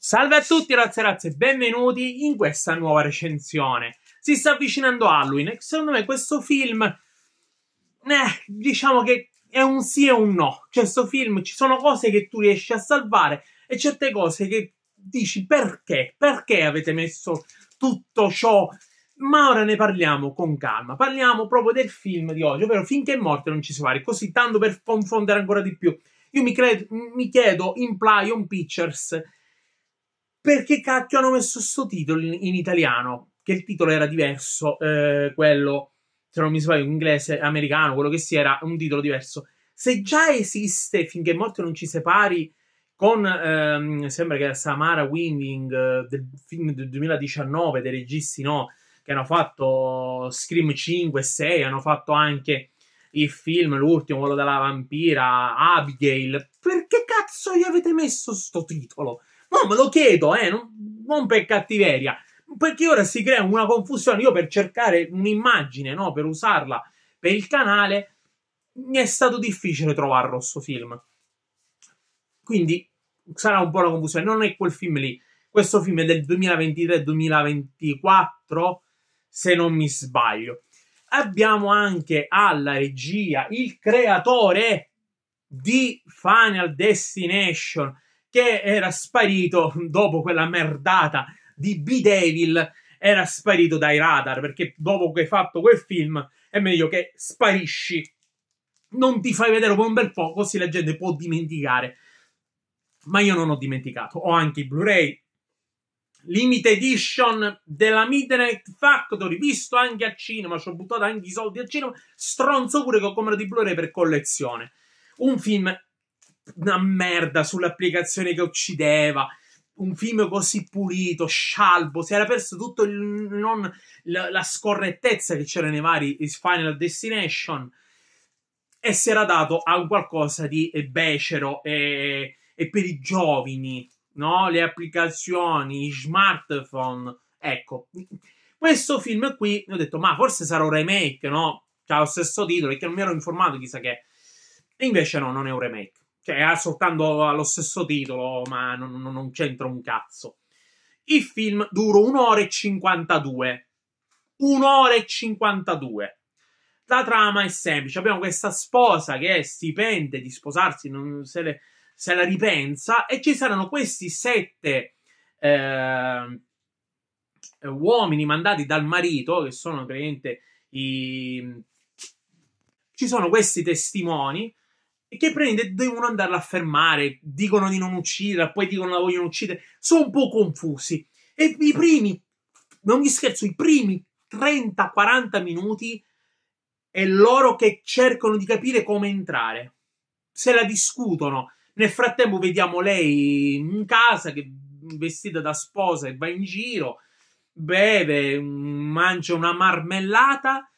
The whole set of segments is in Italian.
Salve a tutti ragazzi e razze, benvenuti in questa nuova recensione. Si sta avvicinando Halloween e secondo me questo film, eh, diciamo che è un sì e un no. Cioè, questo film ci sono cose che tu riesci a salvare e certe cose che dici perché, perché avete messo tutto ciò ma ora ne parliamo con calma. Parliamo proprio del film di oggi, ovvero Finché è morte non ci si pare, così tanto per confondere ancora di più. Io mi, credo, mi chiedo in Plion Pictures perché cacchio hanno messo sto titolo in, in italiano? Che il titolo era diverso, eh, quello, se non mi sbaglio, inglese, americano, quello che sia, era, un titolo diverso. Se già esiste Finché Morte non ci separi, con ehm, sembra che Samara Winging eh, del film del 2019 dei registi no che hanno fatto Scream 5 e 6 hanno fatto anche il film l'ultimo quello della vampira Abigail perché cazzo gli avete messo sto titolo No, me lo chiedo, eh, non, non per cattiveria. Perché ora si crea una confusione. Io per cercare un'immagine, no, per usarla per il canale, mi è stato difficile trovare Rosso film. Quindi sarà un po' una confusione. Non è quel film lì. Questo film è del 2023-2024, se non mi sbaglio. Abbiamo anche alla regia il creatore di Final Destination che era sparito dopo quella merdata di B-Devil, era sparito dai radar, perché dopo che hai fatto quel film è meglio che sparisci, non ti fai vedere per un bel po', così la gente può dimenticare. Ma io non ho dimenticato, ho anche i Blu-ray, limited edition della Midnight Factory, visto anche a cinema, ci ho buttato anche i soldi a cinema, stronzo pure che ho comprato i Blu-ray per collezione. Un film una merda sull'applicazione che uccideva. Un film così pulito, scialbo, si era perso tutto il, non, la, la scorrettezza che c'era nei vari Final Destination e si era dato a qualcosa di eh, becero e, e per i giovani, no? Le applicazioni, i smartphone, ecco. Questo film qui, ho detto, ma forse sarà un remake, no? C'ha lo stesso titolo, perché non mi ero informato, chissà che. E invece no, non è un remake. Cioè, ha soltanto lo stesso titolo, ma non, non, non c'entra un cazzo. Il film dura un'ora e 52. Un'ora e 52. La trama è semplice. Abbiamo questa sposa che è stipende di sposarsi, non se, le, se la ripensa, e ci saranno questi sette eh, uomini mandati dal marito, che sono praticamente i... Ci sono questi testimoni e che prende, devono andarla a fermare, dicono di non ucciderla, poi dicono la vogliono uccidere, sono un po' confusi. E i primi, non vi scherzo, i primi 30-40 minuti è loro che cercano di capire come entrare, se la discutono. Nel frattempo vediamo lei in casa che vestita da sposa e va in giro, beve, mm, mangia una marmellata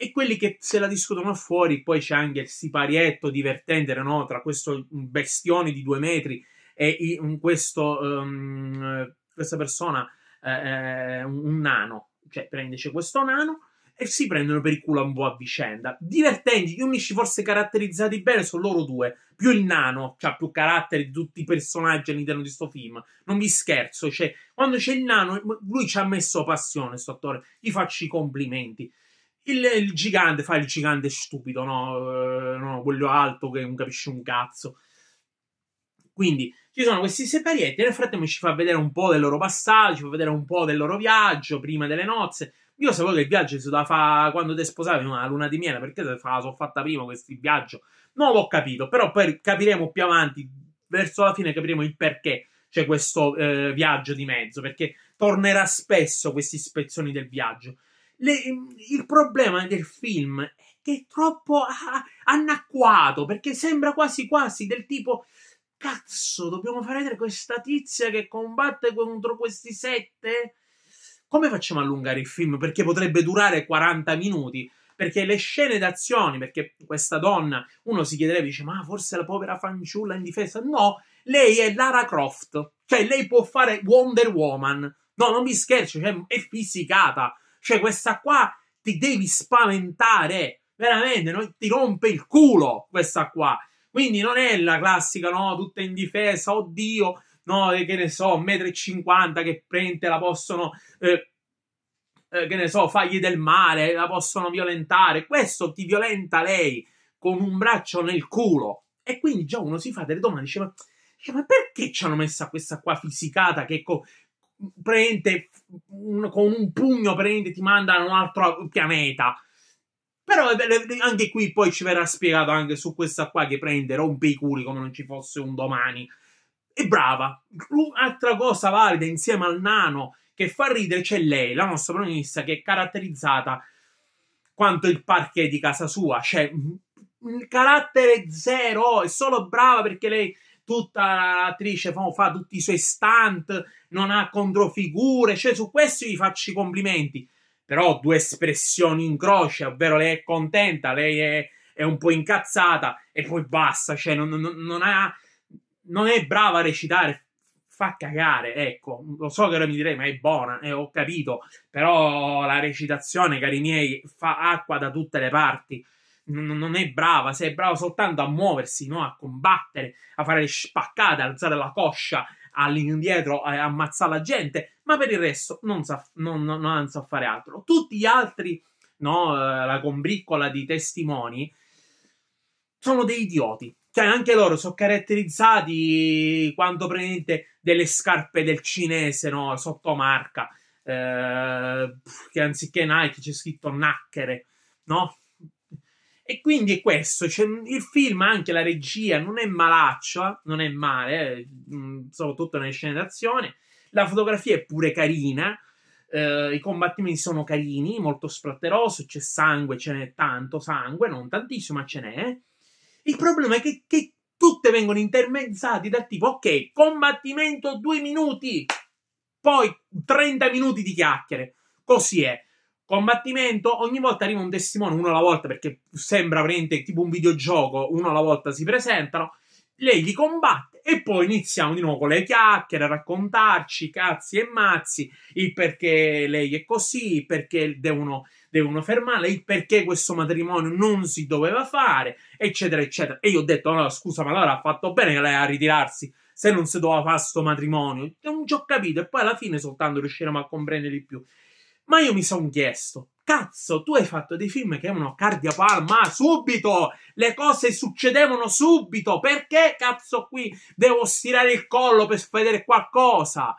e quelli che se la discutono fuori, poi c'è anche il siparietto divertente no? tra questo bestione di due metri e questo, um, questa persona, eh, eh un nano, cioè prendeci questo nano e si prendono per il culo un po' a vicenda. Divertenti, gli unici forse caratterizzati bene sono loro due. Più il nano, che cioè, più carattere di tutti i personaggi all'interno di sto film. Non mi scherzo, cioè, quando c'è il nano, lui ci ha messo passione, sto attore. Gli faccio i complimenti il, il, gigante, fa il gigante stupido, no? Eh, no? Quello alto che non capisce un cazzo. Quindi ci sono questi separietti. Nel frattempo ci fa vedere un po' del loro passaggio, ci fa vedere un po' del loro viaggio prima delle nozze. Io sapevo che il viaggio si doveva fare quando te sposavi una luna di miele, perché te la sono fatta prima questo viaggio. Non l'ho capito, però poi capiremo più avanti, verso la fine capiremo il perché c'è questo eh, viaggio di mezzo, perché tornerà spesso queste ispezioni del viaggio. Le, il problema del film è che è troppo ah, anacquato perché sembra quasi quasi del tipo cazzo dobbiamo far vedere questa tizia che combatte contro questi sette come facciamo allungare il film perché potrebbe durare 40 minuti perché le scene d'azione perché questa donna uno si chiederebbe dice ma forse la povera fanciulla in difesa no lei è Lara Croft cioè lei può fare Wonder Woman no non mi scherzo cioè, è fisicata cioè, questa qua ti devi spaventare. Veramente, non ti rompe il culo questa qua. Quindi non è la classica, no, tutta in difesa, oddio, no, che ne so, 1,50 m che prende, la possono... Eh, eh, che ne so, fargli del male, la possono violentare. Questo ti violenta lei con un braccio nel culo. E quindi già uno si fa delle domande, dice, ma, ma perché ci hanno messa questa qua fisicata che co- prende un, con un pugno prende ti manda a un altro pianeta. Però anche qui poi ci verrà spiegato anche su questa qua che prende, rompe i culi come non ci fosse un domani. E brava. Un'altra cosa valida insieme al nano che fa ridere c'è lei, la nostra protagonista, che è caratterizzata quanto il parquet di casa sua. Cioè, mm, carattere zero, è solo brava perché lei tutta l'attrice fa tutti i suoi stunt, non ha controfigure, cioè su questo gli faccio i complimenti. Però due espressioni in croce, ovvero lei è contenta, lei è, è un po' incazzata e poi basta, cioè non, non, non, ha, non è brava a recitare, fa cagare, ecco, lo so che ora mi direi ma è buona, eh, ho capito, però la recitazione, cari miei, fa acqua da tutte le parti non è brava, se è brava soltanto a muoversi, no? a combattere, a fare le spaccate, alzare la coscia all'indietro, a ammazzare la gente, ma per il resto non sa, non, non, non sa fare altro. Tutti gli altri, no? Eh, la combriccola di testimoni, sono dei idioti. Cioè, anche loro sono caratterizzati quando prendete delle scarpe del cinese, no? marca. eh, che anziché Nike c'è scritto Nacchere, no? E quindi è questo, cioè, il film, anche la regia, non è malaccia, non è male, eh, mm, soprattutto nelle scene d'azione. La fotografia è pure carina, eh, i combattimenti sono carini, molto splatteroso, c'è sangue, ce n'è tanto sangue, non tantissimo, ma ce n'è. Il problema è che, che tutte vengono intermezzate dal tipo, ok, combattimento due minuti, poi 30 minuti di chiacchiere, così è combattimento, ogni volta arriva un testimone, uno alla volta, perché sembra veramente tipo un videogioco, uno alla volta si presentano, lei li combatte e poi iniziamo di nuovo con le chiacchiere, a raccontarci cazzi e mazzi, il perché lei è così, il perché devono, devono fermarla, il perché questo matrimonio non si doveva fare, eccetera, eccetera. E io ho detto, no, scusa, ma allora ha fatto bene lei a ritirarsi se non si doveva fare questo matrimonio. Non ci ho capito e poi alla fine soltanto riusciremo a comprendere di più. Ma io mi sono chiesto, cazzo, tu hai fatto dei film che erano cardia palma subito, le cose succedevano subito, perché cazzo qui devo stirare il collo per vedere qualcosa?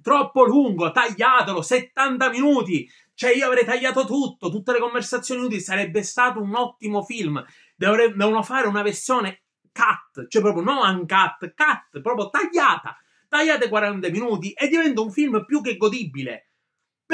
Troppo lungo, tagliatelo, 70 minuti, cioè io avrei tagliato tutto, tutte le conversazioni utili, sarebbe stato un ottimo film, devono fare una versione cut, cioè proprio non uncut, cut, proprio tagliata, tagliate 40 minuti e diventa un film più che godibile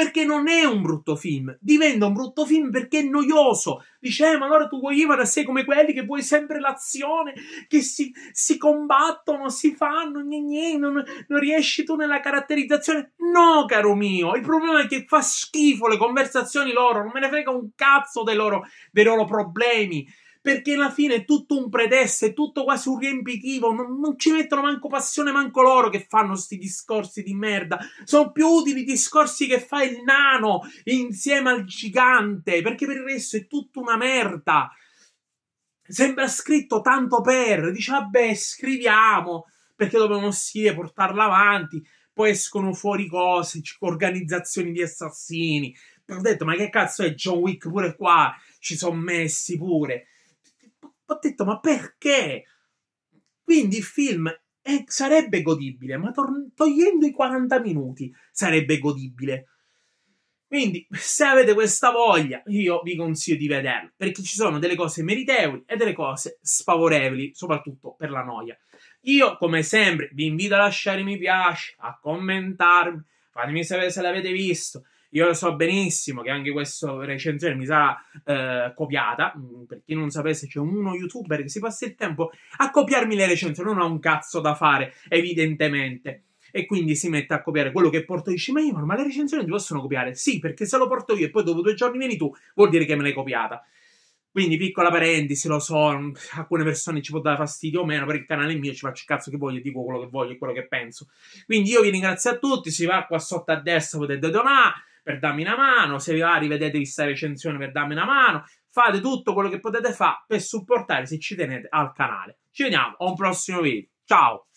perché non è un brutto film, diventa un brutto film perché è noioso. Dice, eh, ma allora tu vuoi Ivan sei come quelli che vuoi sempre l'azione, che si, si combattono, si fanno, gne gne, non, non riesci tu nella caratterizzazione. No, caro mio, il problema è che fa schifo le conversazioni loro, non me ne frega un cazzo dei loro, dei loro problemi perché alla fine è tutto un pretesto, è tutto quasi un riempitivo, non, non, ci mettono manco passione, manco loro che fanno questi discorsi di merda. Sono più utili i discorsi che fa il nano insieme al gigante, perché per il resto è tutta una merda. Sembra scritto tanto per, dice vabbè scriviamo, perché dobbiamo scrivere, portarla avanti, poi escono fuori cose, organizzazioni di assassini. Ho detto, ma che cazzo è John Wick pure qua? Ci sono messi pure ho detto ma perché? Quindi il film è, eh, sarebbe godibile, ma tor- togliendo i 40 minuti sarebbe godibile. Quindi, se avete questa voglia, io vi consiglio di vederlo, perché ci sono delle cose meritevoli e delle cose sfavorevoli, soprattutto per la noia. Io, come sempre, vi invito a lasciare mi piace, a commentarmi, fatemi sapere se l'avete visto, io lo so benissimo che anche questa recensione mi sarà eh, copiata. Mm, per chi non sapesse, c'è uno youtuber che si passa il tempo a copiarmi le recensioni. Non ha un cazzo da fare, evidentemente. E quindi si mette a copiare quello che porto io. Dici, ma io, ma le recensioni ti possono copiare? Sì, perché se lo porto io e poi dopo due giorni vieni tu, vuol dire che me l'hai copiata. Quindi, piccola parentesi, lo so, mm, alcune persone ci può dare fastidio o meno, per il canale mio ci faccio il cazzo che voglio, dico quello che voglio e quello che penso. Quindi io vi ringrazio a tutti, si va qua sotto a destra, potete donare, per darmi una mano, se vi va rivedete questa recensione per darmi una mano, fate tutto quello che potete fare per supportare se ci tenete al canale. Ci vediamo a un prossimo video. Ciao!